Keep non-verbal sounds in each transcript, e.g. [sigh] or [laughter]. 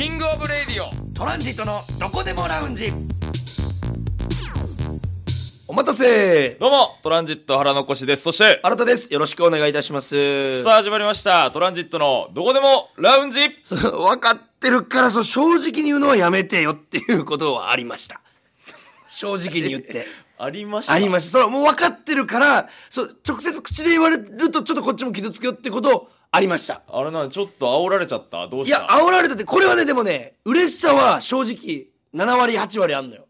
キングオブレディオトランジットのどこでもラウンジお待たせどうも、トランジット腹残しです。そして、新田ですよろしくお願いいたしますさあ始まりました。トランジットのどこでもラウンジその [laughs] 分かってるからそう正直に言うのはやめてよっていうことはありました正直に言って [laughs] ありました。ありましたそれもう分かってるからそう直接口で言われるとちょっとこっちも傷つくよってことをありましたあれなちょっと煽られちゃったどうしたや煽られたってこれはねでもね嬉しさは正直7割8割あんのよ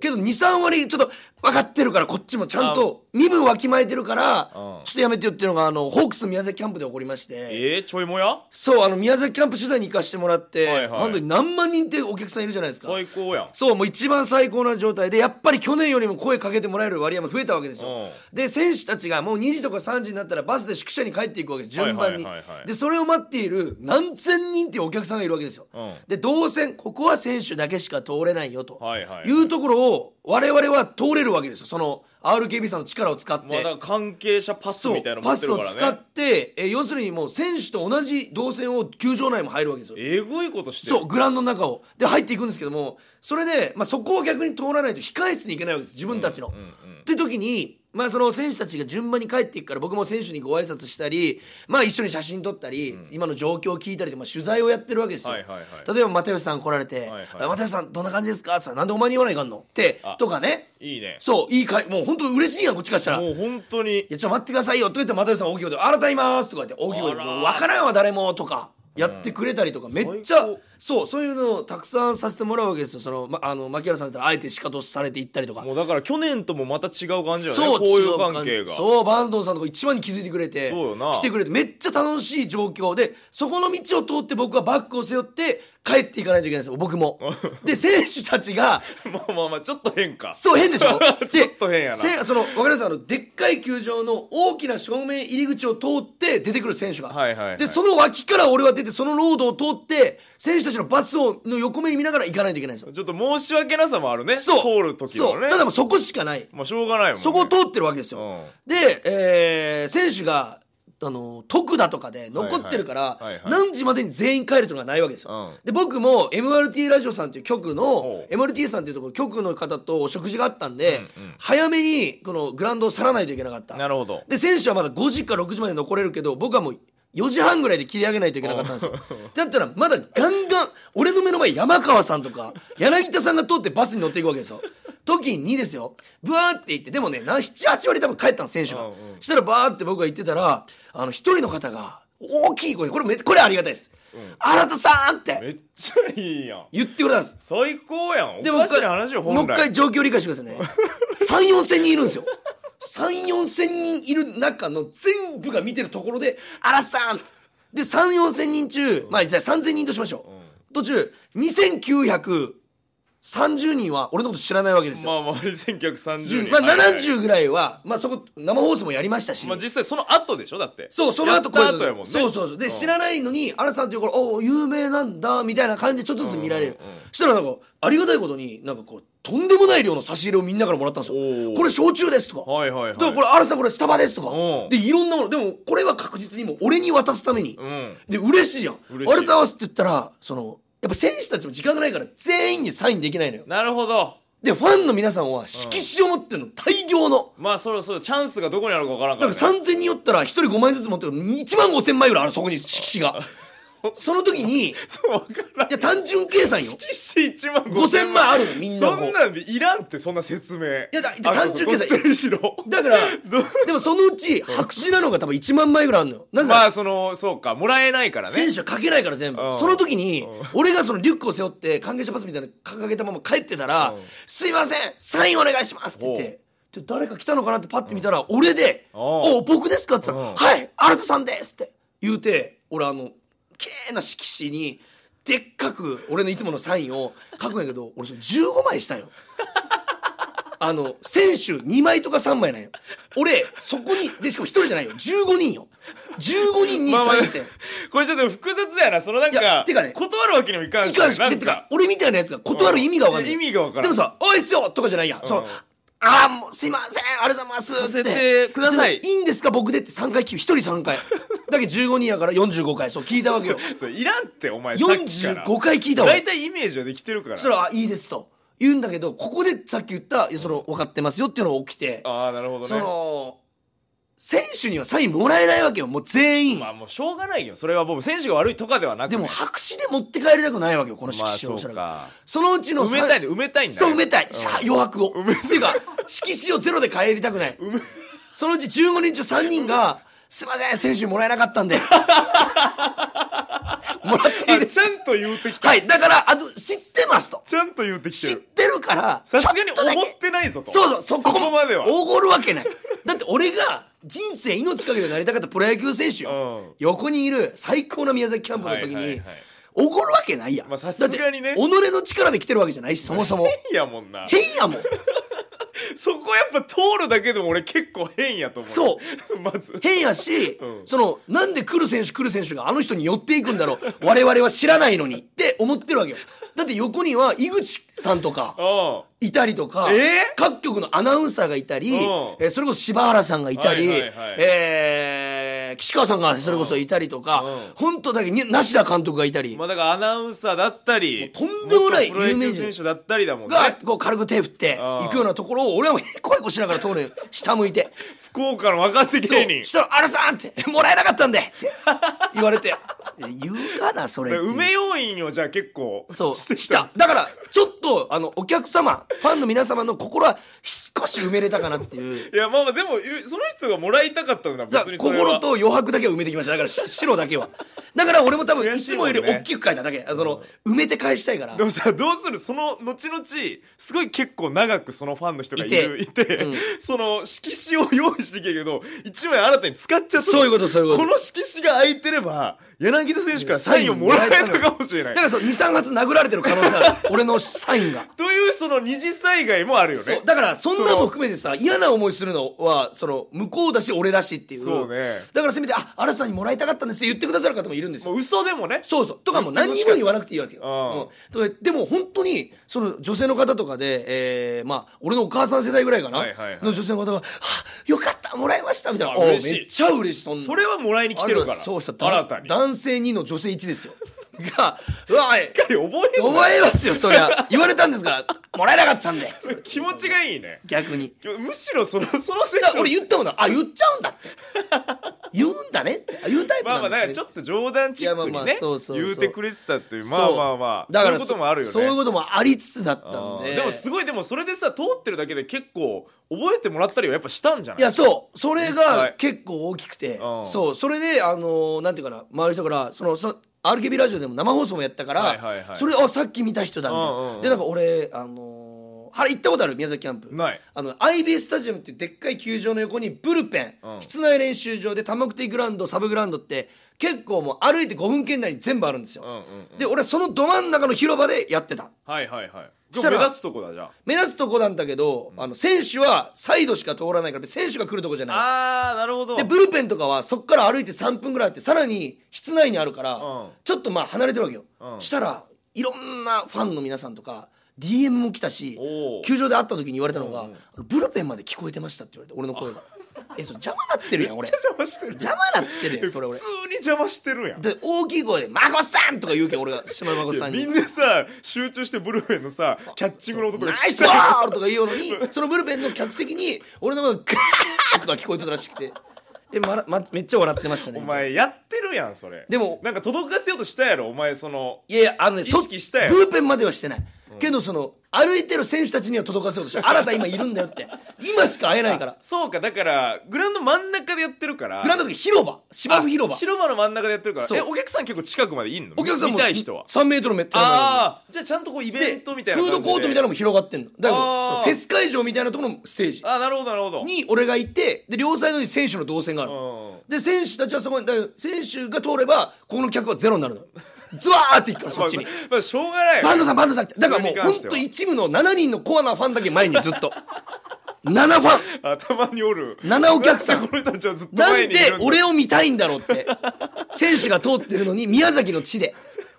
けど23割ちょっと分かってるからこっちもちゃんと身分わきまえてるからちょっとやめてよっていうのがあのホークス宮崎キャンプで起こりましてえー、ちょいもやそうあの宮崎キャンプ取材に行かしてもらって、はいはい、本当に何万人ってお客さんいるじゃないですか最高やそうもう一番最高な状態でやっぱり去年よりも声かけてもらえる割合も増えたわけですよで選手たちがもう2時とか3時になったらバスで宿舎に帰っていくわけです順番に、はいはいはいはい、でそれを待っている何千人っていうお客さんがいるわけですよで動線ここは選手だけしか通れないよというところを我々は通れるわけですよその RKB さんの力を使って、まあ、関係者パスみたいなの持ね、パスを使ってえ要するにもう選手と同じ動線を球場内も入るわけですよえぐいことしてそうグラウンドの中をで入っていくんですけどもそれで、まあ、そこを逆に通らないと控え室に行けないわけです自分たちの、って時にまあその選手たちが順番に帰っていくから僕も選手にご挨拶したり、まあ一緒に写真撮ったり、うん、今の状況を聞いたりまあ、取材をやってるわけですよ。はいはいはい、例えば又吉さん来られて、はいはい、又吉さんどんな感じですか?」さなんでお前に言わないかんの?」ってとかね。いいね。そういいかいもう本当嬉しいやんこっちからしたら。もう本当に。いやちょっと待ってくださいよとか言って又吉さん大きい声で「改めます」とか言って大きい声で「もう分からんわ誰も」とか。やってくれたりとか、めっちゃそうそういうのをたくさんさせてもらうわけですよその、ま、あの槙原さんだったらあえて仕カされていったりとかもうだから去年ともまた違う感じよねそう交友関係がそうバンドンさんとか一番に気づいてくれてそうよな来てくれてめっちゃ楽しい状況でそこの道を通って僕はバックを背負って帰っていかないといけないんですよ僕も [laughs] で選手たちがまあまあまあちょっと変かそう変でしょ [laughs] ちょっと変やなその分かりますあのでっかい球場の大きな正面入り口を通って出てくる選手が、はいはい、はい、でその脇から俺は出ててそのロードを通って選手たちのバスをの横目に見ながら行かないといけないんですよちょっと申し訳なさもあるねそう通る時はねただもうそこしかないまあしょうがないもん、ね、そこを通ってるわけですよ、うん、で、えー、選手があの徳田とかで残ってるから、何時までに全員帰るというのがないわけですよ、うん、で僕も MRT ラジオさんっていう局の MRT さんていうところ局の方とお食事があったんで、うんうん、早めにこのグラウンドを去らないといけなかったなるほどで選手はまだ5時か6時まで残れるけど僕はもう4時半ぐらいで切り上げないといけなかったんですよ。だったらまだガンガン俺の目の前山川さんとか柳田さんが通ってバスに乗っていくわけですよ。時にですよブワーって行ってでもね78割多分帰ったの選手が。したらバーって僕が行ってたらあの1人の方が大きい声これめこれありがたいです。うん、新田さんってめっちゃいいやん言ってくれたんです最高やんでもう一回状況理解してくださいね34千人いるんですよ3、4千人いる中の全部が見てるところで、あらさんで、3、4千人中、まあ、じゃあ3千人としましょう。途中、2900、30人は俺のこと知らないわけですよ。まあ、まあ、1930人。まあ、70ぐらいは、まあ、そこ、生放送もやりましたし。まあ、実際その後でしょだって。そう、その後これ。後やもんね。そうそうそう。で、知らないのに、荒さんっていうから、お有名なんだ、みたいな感じでちょっとずつ見られる。したらなんか、ありがたいことに、なんかこう、とんでもない量の差し入れをみんなからもらったんですよこれ焼酎ですとか、はいはいはい、だからこれ荒さんこれスタバですとかでいろんなものでもこれは確実にもう俺に渡すために、うで嬉しいやんあれと合わせて言ったらそのやっぱ選手たちも時間がないから全員にサインできないのよなるほどでファンの皆さんは色紙を持ってるの、うん、大量のまあそろそろチャンスがどこにあるか分からんから、ね、から3000人よったら1人5枚ずつ持ってる1万5000枚ぐらいあるそこに色紙が [laughs] その時に、いや、単純計算よ。色紙1万5000万あるの、みんなそんなんでいらんって、そんな説明。いや、だ単純計算。しろだから、でもそのうち、白紙なのが多分1万枚ぐらいあるのよ。なぜまあ、その、そうか、もらえないからね。選手は書けないから全部。その時に、俺がそのリュックを背負って、関係者パスみたいなの掲げたまま帰ってたら、すいません、サインお願いしますって言って。誰か来たのかなってパッて見たら、俺で「お僕ですか?」って言ったら「はい新さんです」って言うて俺あのきいな色紙にでっかく俺のいつものサインを書くんやけど俺それ15枚したんよ。あの選手2枚とか3枚なんよ俺そこにでしかも1人じゃないよ15人よ15人にサインして、まあまあ、これちょっと複雑やなそのなんかてか、ね、断るわけにもいかんしいかんし俺みたいなやつが断る意味が分かんない、うん、意味が分かんないでもさ「おいっすよ!」とかじゃないや、うん、そあもうすいません、ありがとうございますさせてください。いいんですか、僕でって3回聞く。1人3回。[laughs] だけ15人やから45回、そう聞いたわけよ。[laughs] そいらんって、お前、さっきから。45回聞いたわ。大体イメージはできてるから。そいいですと。言うんだけど、ここでさっき言った、その、分かってますよっていうのが起きて。ああ、なるほどね。その、選手にはサインもらえないわけよもう全員まあもうしょうがないよそれは僕選手が悪いとかではなく、てでも白紙で持って帰りたくないわけよこの色紙を、そそのうちの埋めたい埋めたいんだそう埋めたい、うん、余白を埋めっていうか色紙をゼロで帰りたくないそのうち15人中3人が「すいません選手もらえなかったんで」[laughs] もらっていいですちゃんと言うてきたはいだからあと知ってますとちゃんと言うてきてる知ってるからさすがに思ってないぞとそうそうそこまではおごるわけないだって俺が人生命かけてなりたかったプロ野球選手よ、横にいる最高の宮崎キャンプの時に、はいはいはいるわけないやん、まあ、さすがにね己の力で来てるわけじゃないしそもそも変やもんな変やもん [laughs] そこやっぱ通るだけでも俺結構変やと思うそう [laughs] まず変やし、うん、そのなんで来る選手来る選手があの人に寄っていくんだろう我々は知らないのにって思ってるわけよだって横には井口さんとか、いたりとか、えー、各局のアナウンサーがいたり、えー、それこそ柴原さんがいたり、はいはいはい、えーー、岸川さんがそれこそいたりとか、本当だけに梨田監督がいたり、まあ、だからアナウンサーだったりとんでもない有名人だったりだもんねがこう軽く手振って行くようなところを俺はヘコヘコしながら通るよ下向いて [laughs] 福岡の若手芸人したら「あらさん!」って「もらえなかったんで!」って言われて言うかなそれ梅要因をじゃあ結構そうしただからちょっとあのお客様ファンの皆様の心は少し埋めれたかなっていういやまあまあでもその人がもらいたかったんだ、別にそ心と余白だけは埋めてきましただから [laughs] 白だけはだから俺も多分いつもより大きく書いただけ、その埋めて返したいからでもさどうするその後々すごい結構長くそのファンの人がいていて、うん、その色紙を用意してきたけど1枚新たに使っちゃったそういうことそういうことこの色紙が空いてれば柳田選手からサインをもらえたかもしれないだからそ23月殴られてる可能性ある [laughs] 俺のサインがというその二次災害もあるよねだからそんなも含めてさ嫌な思いするのはその向こうだし俺だしっていうそうねだからせめて「あ荒瀬さんにもらいたかったんです」って言ってくださる方もいるんですよ嘘でもねそうそうとかもう何にも言わなくていいわけよ、うん、でも本当にその女性の方とかで、えー、まあ俺のお母さん世代ぐらいかな、はいはいはい、の女性の方が「はあよかったもらいました」みたいなめっちゃ嬉しいそれはもらいに来てるからそうしたら新たに男性2の女性1ですよが、うわ、しっかり覚え覚えますよ、そりゃ。言われたんですから、もらえなかったんで。気持ちがいいね。逆に。むしろその、そのせい俺言ったもんな。あ、言っちゃうんだって。言うんだねって。言うタイプなんですね。まあまあ、ちょっと冗談チックにね、まあまあそうそう言うてくれてたっていう。まあまあまあ。だからそういうこともあるよね。そういうこともありつつだったんで。でもすごい、でもそれでさ、通ってるだけで結構、覚えてもらったりはやっぱしたんじゃないいやそうそれが結構大きくて、そうそれであのー、なんていうかな周りの人からそのそ RKB ラジオでも生放送もやったから、はいはいはい、それあさっき見た人だみたいな、うんうんうん、でなんか俺あのーあれ行ったことある宮崎キャンプないあの IB スタジアムっていうでっかい球場の横にブルペン、うん室内練習場で多目的グラウンドサブグラウンドって結構もう歩いて5分圏内に全部あるんですよ、うんうんうんで俺そのど真ん中の広場でやってたはいはいはい目立つとこだじゃあ目立つとこなんだけど、あの選手はサイドしか通らないから選手が来るとこじゃないああなるほどでブルペンとかはそっから歩いて3分ぐらいあってさらに室内にあるから、うんちょっとまあ離れてるわけよ、うんしたらいろんなファンの皆さんとか DM も来たし球場で会った時に言われたのが「ブルペンまで聞こえてました」って言われて俺の声が。[laughs] えそれ邪魔なってるやん俺邪魔してる邪魔なってるやんそれ俺普通に邪魔してるやんで大きい声で「孫さん!」とか言うけん俺が島孫さんにみんなさ集中してブルペンのさキャッチングの音とか「ナイスボーとか言うのに [laughs] そのブルペンの客席に俺の声が「ガー!」とか聞こえてたらしくて。で、まま、めっちゃ笑ってましたねお前やってるやんそれでもなんか届かせようとしたやろお前そのいやいやあのね意識したやろブルペンまではしてないけどその歩いてる選手たちには届かせようとして新た今いるんだよって今しか会えないからそうかだからグラウンド真ん中でやってるからグラウンドの広場芝生広場広場の真ん中でやってるからえお客さん結構近くまでいんのお客さんも見たい人は3メートル目ああじゃあちゃんとこうイベントみたいなフードコートみたいなのも広がってんのだからフェス会場みたいなところのステージあなるほどなるほどに俺がいてで両サイドに選手の動線があるで選手たちはそこに選手が通ればここの客はゼロになるのズワーっていくからそっちに、[laughs] まあ、まあしょうがないバンドさんバンドさんだからもうほんと一部の7人のコアなファンだけ前にずっと7ファン [laughs] 頭におる7お客さんなんで俺を見たいんだろうって [laughs] 選手が通ってるのに宮崎の地で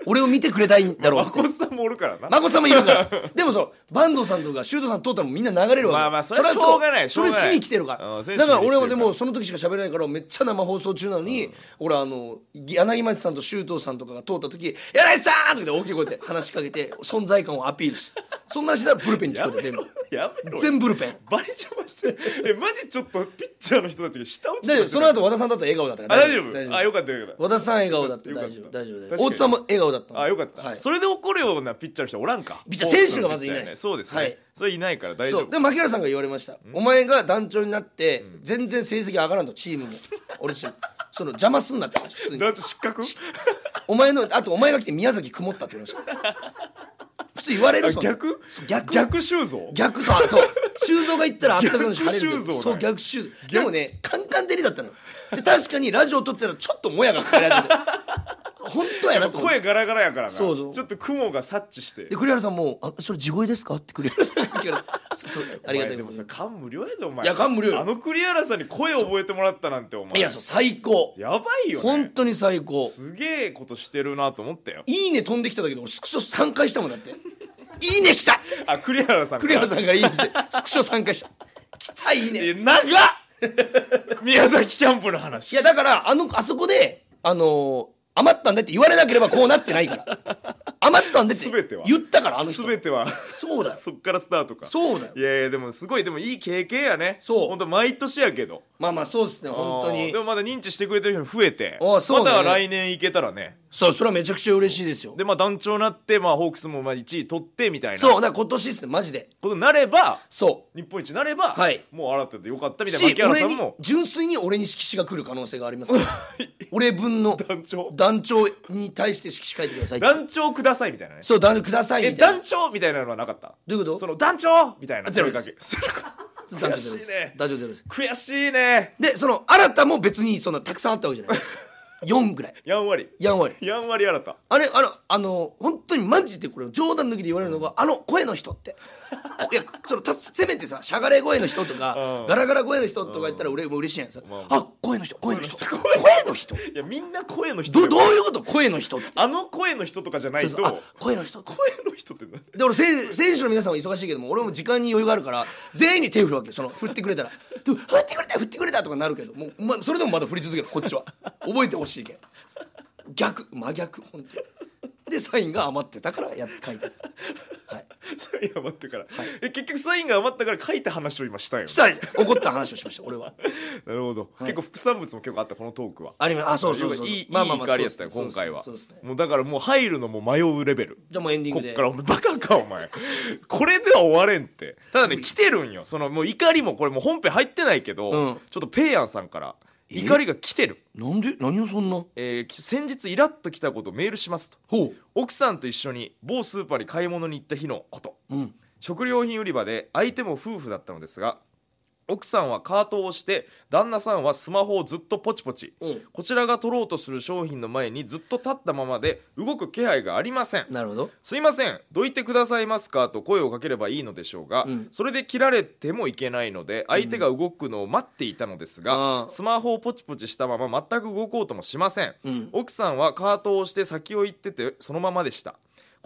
俺を見てくれたいんだろうって孫さんもおるからな孫さんもいるから [laughs] でもそう坂東さんとか修斗さん通ったらみんな流れるわけまあまあそれはしょうがないそれしに来てるからだから俺はでもその時しか喋れないからめっちゃ生放送中なのに俺あの柳町さんと修斗さんとかが通った時「柳町さん!」とかで大きい声で話しかけて存在感をアピールしてそんなしたらブルペンに聞こえて全部全ブルペンバリ邪魔してえマジちょっとピッチャーの人たちが下落ちてる。その後和田さんだったら笑顔だったから大丈夫あよかったよかった和田さん笑顔だって大丈夫大丈夫大津さんも笑顔だだったあよかった、はい、それで怒るようなピッチャーの人おらんかピッチャー選手がまずいないです、ね、そうですね、はい、それいないから大丈夫で槙原さんが言われましたお前が団長になって全然成績上がらんとチームも俺チその邪魔すんなって普通に団長失格お前のあとお前が来て宮崎曇ったって言われました普通言われる逆逆逆修造逆そうそう修造が言ったらあったかく晴れるそう逆修造でもねカンカン照りだったので確かにラジオ撮ってたらちょっともやがかかり始めた本当やなと声ガラガラやからなそうそうちょっと雲が察知してで栗原さんもあ「それ地声ですか?」って栗原さんがかう [laughs] そうありがたいでもさ感無量やぞお前いや感無量あの栗原さんに声覚えてもらったなんてお前いやそう最高やばいよ、ね、本当に最高すげえことしてるなと思ったよいいね飛んできただけど俺スクショ3回したもんだっていいね来たあ栗原さん栗原さんがいいねスクショ3回した来たいいね長っ宮崎キャンプの話いやだからあのあそこであの余ったんでって言われなければこうなってないから余ったんでって言ったからあの人全てはそうだ [laughs] そっからスタートかそうだよいやいやでもすごいでもいい経験やねそう本当毎年やけどまあまあそうですね本当にでもまだ認知してくれてる人増えてああそう、ね、また来年行けたらねそうそれはめちゃくちゃ嬉しいですよでまあ団長になって、まあ、ホークスもまあ1位取ってみたいなそうだから今年ですねマジでことなればそう日本一なれば、はいもう新たでよかったみたいな槙原俺さんにも純粋に俺に色紙が来る可能性がありますから [laughs] 俺分の団長団長に対して色紙書いてくださいって団長くださいみたいなねそう団くださいみたい団な長みたいなのはなかったどういうことその団長みたいなゼロ声かけそれか団長で悔しいすねゼロ悔しいねでその新たも別にそんなたくさんあったわけじゃない4ぐらいや割わ割や割や新たあれあのあの本当にマジでこれ冗談抜きで言われるのが、あの声の人って [laughs] いやそのたせめてさしゃがれ声の人とか、ガラガラ声の人とか言ったら俺も嬉しいやんさ、あ声の人声の人声の人いやみんな声の人どどういうこと声の人ってあの声の人とかじゃないとそうそう声の人声の人ってで俺選手の皆さんは忙しいけども俺も時間に余裕があるから全員に手振るわけその振ってくれたら「振ってくれた振ってくれた」とかなるけどもう、ま、それでもまだ振り続けるこっちは覚えてほしいけん逆真逆本当に。でサインが余ってたからや書いた、はい、[laughs] サイン余ってから、はい、え結局サインが余ったから書いた話を今したよ、したい怒った話をしました俺は [laughs] なるほど、はい、結構副産物も結構あったこのトークはありますあそうそうそういい、まあまあまあ、いりやったよ、ね、今回は、ね、もうだからもう入るのも迷うレベルじゃあもうエンディングでこっからお前バカかお前 [laughs] これでは終われんってただね来てるんよそのもう怒りもこれもう本編入ってないけど、うん、ちょっとペイヤンさんから怒りが来てるなんで何をそんなえー先日イラッと来たことメールしますとほ奥さんと一緒に某スーパーに買い物に行った日のことうん食料品売り場で相手も夫婦だったのですが奥さんはカートをして旦那さんはスマホをずっとポチポチ、うん、こちらが取ろうとする商品の前にずっと立ったままで動く気配がありませんなるほどすいませんどいてくださいますかと声をかければいいのでしょうが、うん、それで切られてもいけないので相手が動くのを待っていたのですが、うん、スマホをポチポチしたまま全く動こうともしません、奥さんはカートをして先を行っててそのままでした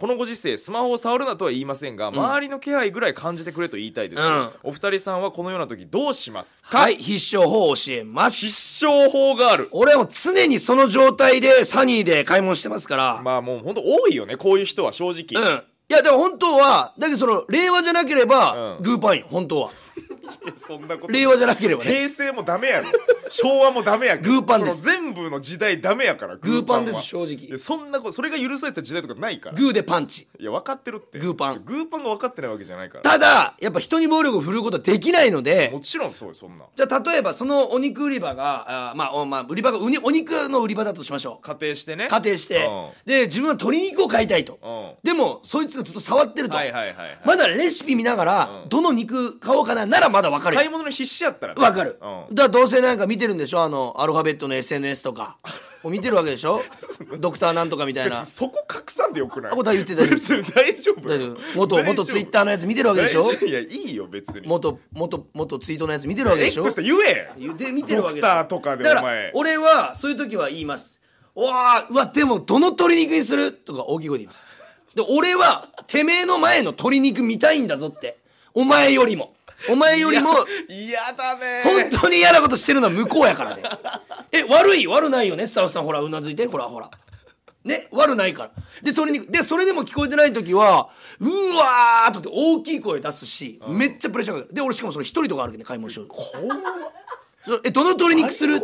このご時世スマホを触るなとは言いませんが、周りの気配ぐらい感じてくれと言いたいです、うん、お二人さんはこのような時どうしますかはい必勝法を教えます必勝法がある俺はもう常にその状態でサニーで買い物してますからまあもう本当多いよねこういう人は正直うんいやでも本当はだけどその令和じゃなければ、グーパンよ本当はそんなこと令和じゃなければね平成もダメやろ昭和もダメやグーパンです全部の時代ダメやからグーパンです正直そんなことそれが許された時代とかないからグーでパンチいや分かってるってグーパングーパンが分かってないわけじゃないからただやっぱ人に暴力を振るうことはできないのでもちろんそうよそんなじゃあ例えばそのお肉売り場があ、まあ、まあ売り場がお肉の売り場だとしましょう仮定してね仮定して、うん、で自分は鶏肉を買いたいと、うん、でもそいつがずっと触ってると、はいはいはいはい、まだレシピ見ながら、うん、どの肉買おうかなならまだ分かる買い物の必死やったらねわかる、うんだからどうせなんか見てるんでしょあのアルファベットの SNS とか [laughs] 見てるわけでしょドクターなんとかみたいな [laughs] そこ隠さんでよくないあこれ言って大丈夫別 [laughs] 大丈夫大丈夫元元ツイッターのやつ見てるわけでしょいやいいよ別に元元元ツイートのやつ見てるわけでしょ X 言えうで見てるわけでドクターとかでだかおら前俺はそういう時は言いますおわうわでもどの鶏肉にするとか大きい声で言いますで俺はてめえの前の鶏肉見たいんだぞってお前よりもお前よりも嫌だね本当に嫌なことしてるのは向こうやからねえ悪い悪ないよねスタッフさんほらうなずいてほらほらね悪ないからでそれにでそれでも聞こえてない時はうわーとって大きい声出すし、うん、めっちゃプレッシャーかかるで俺しかもそれ一人とかるけね、買い物しよう怖っえどの鶏肉するって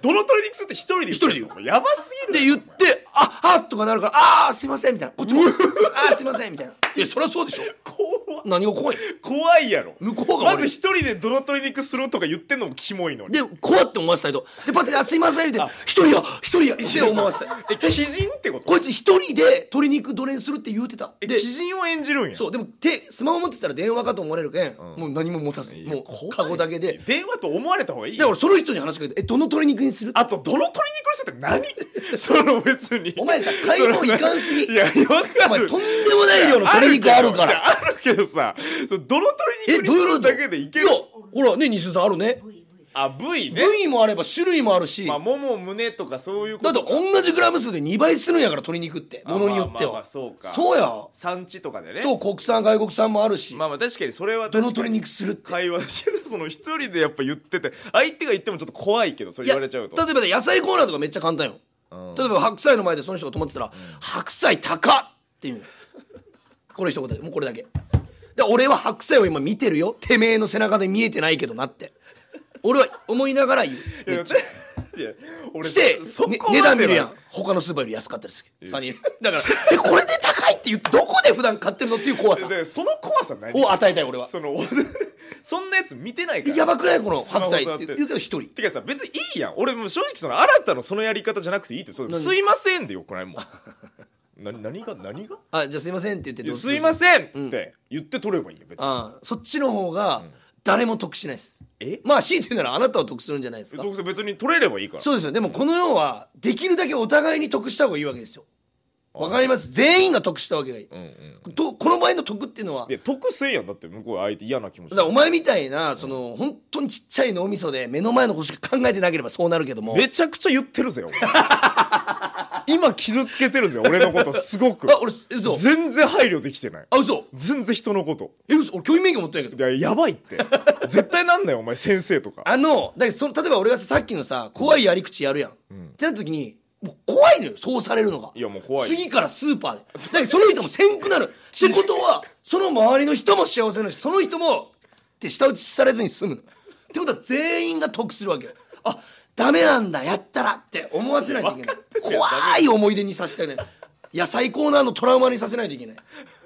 どの鶏肉するって一人で一人で言うやばすぎるで言ってああっとかなるからああすいませんみたいなこっちも [laughs] ああすいませんみたいないやそりゃそうでしょ怖何が怖い怖いやろ向こうがまず一人でどト鶏肉するとか言ってんのもキモいのにで怖って思わせたいとでパッてあ「すいません」って「一人や一人や」って思わせたいえ鬼人ってことこいつ一人で鶏肉ドレンするって言うてたえで鬼人を演じるんやそうでも手スマホ持ってたら電話かと思われるけん、もう何も持たずもうカゴだけで電話と思われた方がいいだからその人に話しかけて「えどの鶏肉にする?」あとどの鶏肉にするって何 [laughs] その別に。にお前さ買い物いかんすぎいやよくお前とんでもない量の鶏肉あるからあるけどさそどの鶏肉にするだけでいけるほらね西田さんあるねあ部位ね部位もあれば種類もあるしまあもも胸とかそういうことだって同じグラム数で2倍するんやから鶏肉ってものによっては、そうかそうや産地とかでねそう国産外国産もあるしまあまあ確かにそれはどの鶏肉するって会話してその一人でやっぱ言ってて相手が言ってもちょっと怖いけどそれ言われちゃうと例えば、野菜コーナーとかめっちゃ簡単よ例えば白菜の前でその人が止まってたら「白菜高っ!」っていうこれ一言もうこれだけで俺は白菜を今見てるよてめえの背中で見えてないけどなって俺は思いながら言うして値段見るやん他のスーパーより安かったです3人だからえこれで高いって言ってどこで普段買ってるのっていう怖さその怖さ何を与えたい俺はその [laughs] そんなやつ見てないからやばくないこの白菜って言うけど一人てかさ別にいいやん俺も正直その新たのそのやり方じゃなくていいってすいませんでよくないもうな [laughs] 何が何があじゃあすいませんって言ってすいませんって言って取ればいいよ別に、そっちの方が、誰も得しないですえまあ強いて言うならあなたは得するんじゃないですか別に取れればいいからそうですよでもこの世はできるだけお互いに得した方がいいわけですよわかります全員が得したわけがいい、うんうん、とこの場合の得っていうのはいや得せんやんだって向こうは相手嫌な気持ちだからお前みたいなその、うん、本当にちっちゃい脳みそで目の前のことしか考えてなければそうなるけどもめちゃくちゃ言ってるぜ俺 [laughs] 今傷つけてるぜ俺のことすごくあ俺嘘全然配慮できてないあ嘘全然人のことえ嘘俺教員免許持ってないけどいややばいって絶対なんだよお前先生とかあのだその例えば俺がさっきのさ怖いやり口やるやん、うん、ってなった時にもう怖いのよそうされるのがいやもう怖い次からスーパーで [laughs] だからその人もせんくなる [laughs] ってことはその周りの人も幸せなしその人もって舌打ちされずに済むのってことは全員が得するわけよあダメなんだやったらって思わせないといけない [laughs] 怖い思い出にさせてね野菜コーナーのトラウマにさせないといけない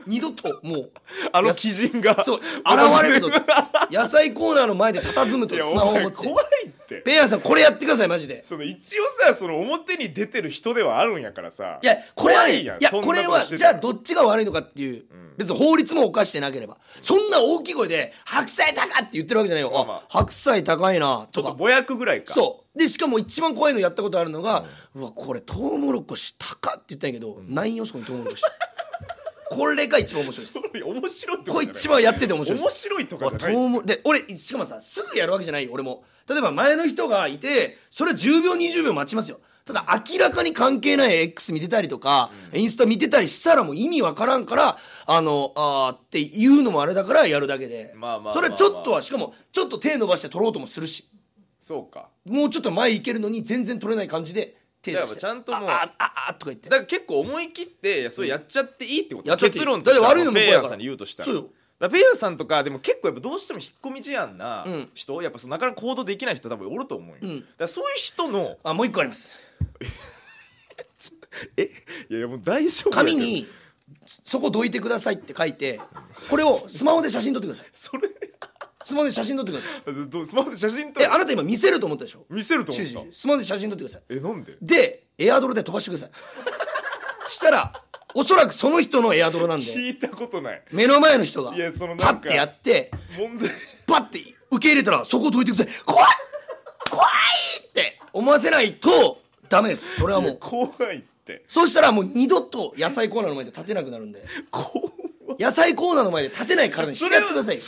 二度ともうあの鬼人がそう現れるぞ [laughs] 野菜コーナーの前で佇むとスマホを持って怖いってペアンさんこれやってくださいマジでその一応さその表に出てる人ではあるんやからさいやこれはねいいやんこれはじゃあどっちが悪いのかっていう、別に法律も犯してなければそんな大きい声で「白菜高っ!」て言ってるわけじゃないよ、まあまあ白菜高いなちょとっとかぼやくぐらいかそうでしかも一番怖いのやったことあるのが、うわこれトウモロコシ高って言ったんやけど、何よそこにトウモロコシこれが一番面白いです [laughs] 面白いってこれ一番やってて面白い面白いとかじゃないで俺しかもさすぐやるわけじゃないよ俺も例えば前の人がいてそれ10秒20秒待ちますよただ明らかに関係ない X 見てたりとか、うん、インスタ見てたりしたらもう意味わからんからあのあっていうのもあれだからやるだけで、まあまあ、それちょっとはしかもちょっと手伸ばして取ろうともするしそうかもうちょっと前いけるのに全然取れない感じで手出してちゃんともうあああとか言ってだから結構思い切ってそれやっちゃっていいってこと、うん、結論として悪いのもペイヤンさんに言うとしたらそうよペイヤンさんとかでも結構やっぱどうしても引っ込み思案な人、うん、やっぱそのなかなか行動できない人多分おると思うよ、うん、だそういう人のあもう一個ありますえいやいやもう大丈夫紙にそこどいてくださいって書いてこれをスマホで写真撮ってくださいそれスマホで写真撮ってください [laughs] どスマホで写真撮えあなた今見せると思ったでしょ見せると思う違うっ違スマホで写真撮ってくださいえなんででエアドロで飛ばしてください [laughs] したらおそらくその人のエアドロなんで聞いたことない目の前の人がいやそのパッてやって問題パッて受け入れたらそこを解いてください怖い怖いって思わせないとダメですそれはもう怖いってそうしたらもう二度と野菜コーナーの前で立てなくなるんで怖野菜コーナーの前で立てない体にしてやってくださいよ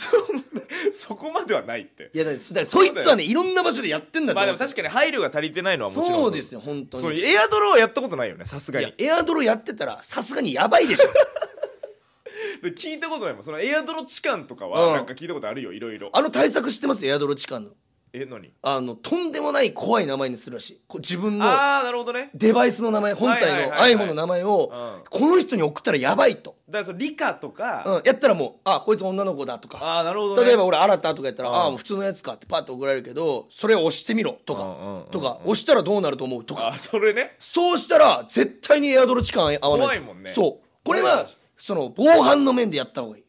そそこまではないっていやだからそだからそいつはねいろんな場所でやってんだまあでも確かに配慮が足りてないのはもちろんそうですよ本当にエアドロはやったことないよねさすがいやにエアドロやってたらさすがにやばいでしょ [laughs] で聞いたことないもんそのエアドロ痴漢とかはなんか聞いたことあるよいろいろあの対策知ってますエアドロ痴漢のえあのとんでもない怖い名前にするらしいこ自分のああなるほどねデバイスの名前本体のはいはい iPhone の名前をこの人に送ったらやばいと、だからそ理科とか、うん、やったらもうあこいつ女の子だとかあなるほど、ね、例えば俺新たとかやったら、うんああ普通のやつかってパッと送られるけどそれを押してみろとか、うんうんうんとか押したらどうなると思うとかあそれねそうしたら絶対にエアドロ痴漢合わないです怖いもんねそうこれはその防犯の面でやった方がいい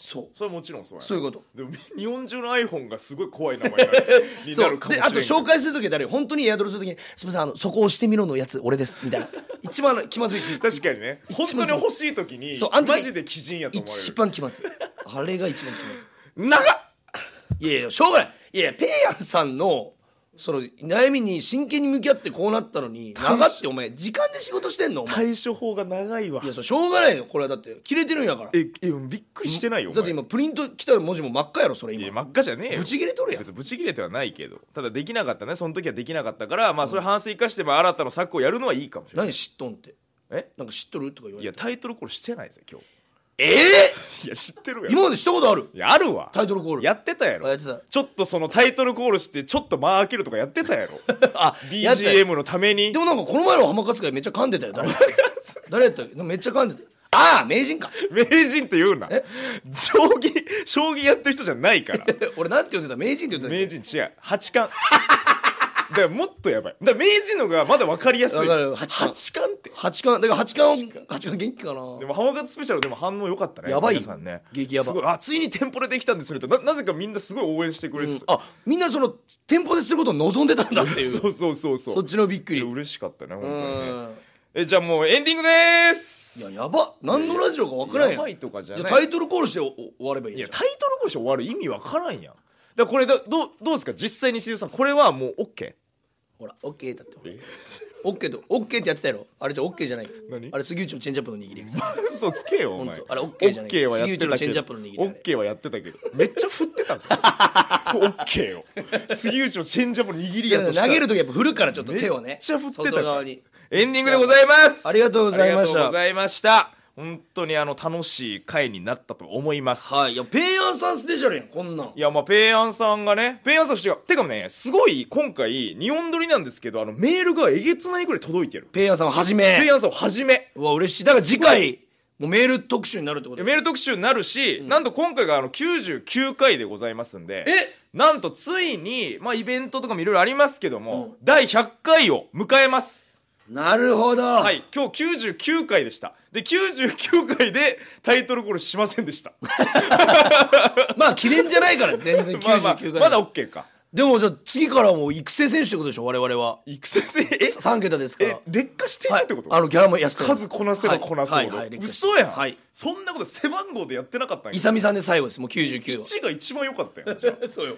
そうそれはもちろんそうやそういうことでも日本中の iPhone がすごい怖い名前になる [laughs] になるかもしれであないと紹介する時は誰よ本当にエアドロする時に「すみませんあのそこ押してみろのやつ俺です」みたいな [laughs] 一番気まずい確かにね本当に欲しい時にそうあのマジで基人やと思われ一番気まずいあれが一番気まず長っいいやいやしょうがないいやいやペイヤンさんのその悩みに真剣に向き合ってこうなったのに長ってお前時間で仕事してんの対処法が長いわいやそしょうがないよこれはだって切れてるんやからええびっくりしてないよだって今プリント来た文字も真っ赤やろそれ今いや真っ赤じゃねえよブチ切れとるやん別にブチ切れてはないけどただできなかったねその時はできなかったからまあそれ反省生かしてまあ新たな策をやるのはいいかもしれない何知っとんってえなんか知っとるとか言われていやタイトルコールしてないぜ今日えいや知ってるやん今までしたことあるいやあるわタイトルコールやってたやろやってたちょっとそのタイトルコールしてちょっと間開けるとかやってたやろ [laughs] あっ BGM のためにでもなんかこの前の浜勝会めっちゃ噛んでたよ誰誰やったっけめっちゃ噛んでたああ名人か名人って言うな将棋将棋やってる人じゃないから [laughs] 俺なんて言んてた名人って言んてた名人違う八冠 [laughs] からもっとやばいだから明治のがまだ分かりやすいかる八冠って八冠だから八冠八冠元気かなでも浜松スペシャルでも反応良かったねやばい皆さんね激ヤバあついに店舗でできたんですよとななぜかみんなすごい応援してくれる、うん、あみんなその店舗ですることを望んでたんだっていう [laughs] そうそうそうそうそっちのびっくり嬉しかったね本当にねえじゃあもうエンディングですいややば何のラジオか分からんやんやばいとかじゃないタイトルコールして終わればいいいやタイトルコールして終わる意味分からんやんだこれどどうどうですか実際にしずさんこれはもうオッケーほら、オッケーだってオッケーと、オッケーってやってたやろ。あれじゃオッケーじゃない。何あれ、杉内のチェンジアップの握り。[laughs] 嘘つけよ、お前。あれ、オッケーじゃない。杉内のチェンジアップの握り。オッケーはやってたけど。めっちゃ振ってたぞ。[laughs] オッケーを杉内のチェンジアップの握りやと投げるときやっぱ振るから、ちょっと手をね。めっちゃ振ってた。側に。エンディングでございます。ありがとうございました。ありがとうございました。本当にあの楽しい回になったと思いますはいいやペイアンさんスペシャルやんこんなんいやまあペイアンさんがねペイアンさん違うてかねすごい今回日本撮りなんですけどあのメールがえげつないぐらい届いてるペイアンさんをはじめペイアンさんをはじめうわ嬉しいだから次回もうメール特集になるってことメール特集になるし、うんなんと今回があの99回でございますんでえなんとついに、まあ、イベントとかもいろいろありますけども、うん第100回を迎えますなるほど、はい今日99回でしたで99回でタイトルコールしませんでした [laughs] まあ記念じゃないから全然99回、まあまあ、まだ OK かでもじゃあ次からも育成選手ってことでしょ我々は育成選手え3桁ですからえ劣化していってこと、はい、あのギャラも安く数こなせばこなせば、はいはいはい、嘘やん、はい、そんなこと背番号でやってなかったんや勇さんで最後ですもう99は1が一番良かったよ [laughs] そうよ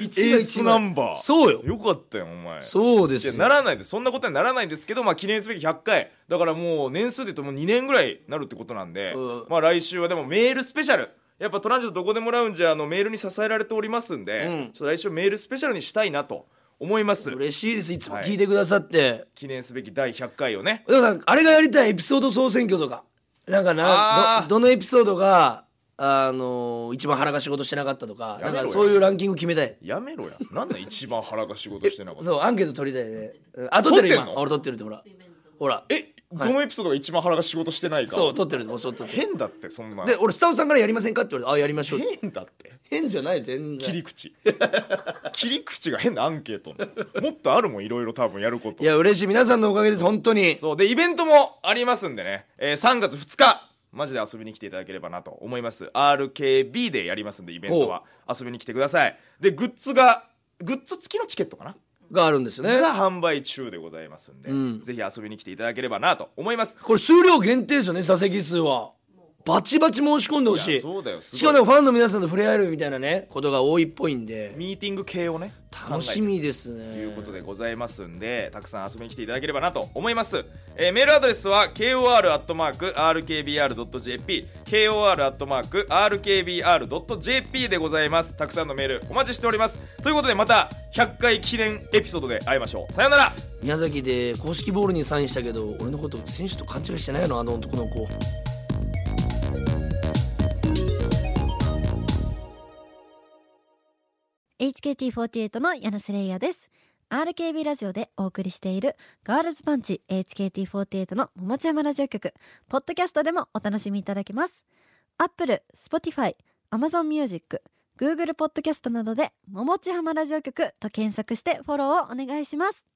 1が一番ナンバーそうよよかったよお前そうですならないですそんなことにならないんですけどまあ記念すべき100回だからもう年数で言うともう2年ぐらいなるってことなんで、まあ来週はでもメールスペシャルやっぱトランジットどこでもうんじゃあのメールに支えられておりますんで、うん、ちょっと来週メールスペシャルにしたいなと思います嬉しいですいつも聞いてくださって、はい、記念すべき第100回をねだからあれがやりたいエピソード総選挙とかなんかなどのエピソードがあの一番腹が仕事してなかったとかなんかそういうランキング決めたいやめろやなんだ一番腹が仕事してなかった [laughs] そうアンケート取りたいね [laughs] あ取ってる今俺取ってるってほらほらえどのエピソードが一番腹が仕事してないかそう撮ってるもうそう撮ってる変だってそんなで俺スタッフさんからやりませんかって言われてあやりましょう変だって変じゃない全然切り口切り口が変なアンケートもっとあるもんいろいろ多分やることいや嬉しい皆さんのおかげです本当にそうでイベントもありますんでね、えー、3月2日マジで遊びに来ていただければなと思います RKB でやりますんでイベントは遊びに来てくださいでグッズがグッズ付きのチケットかながあるんですよねが販売中でございますんで、うん、ぜひ遊びに来ていただければなと思いますこれ数量限定ですよね座席数はバチバチ申し込んでほしいそうだよしかもファンの皆さんと触れ合えるみたいなねことが多いっぽいんでミーティング系をね楽しみですねということでございますんでたくさん遊びに来ていただければなと思います、えー、メールアドレスは kor.rkbr.jp kor.rkbr.jp でございますたくさんのメールお待ちしておりますということでまた100回記念エピソードで会いましょうさよなら宮崎で公式ボールにサインしたけど俺のこと選手と勘違いしてないのあの男の子 h k t 48の柳瀬玲也です RKB ラジオでお送りしているガールズパンチ HKT48 の桃地山ラジオ局ポッドキャストでもお楽しみいただけます Apple、Spotify、Amazon Music Google ポッドキャストなどで、ももちはまラジオ局と検索してフォローをお願いします。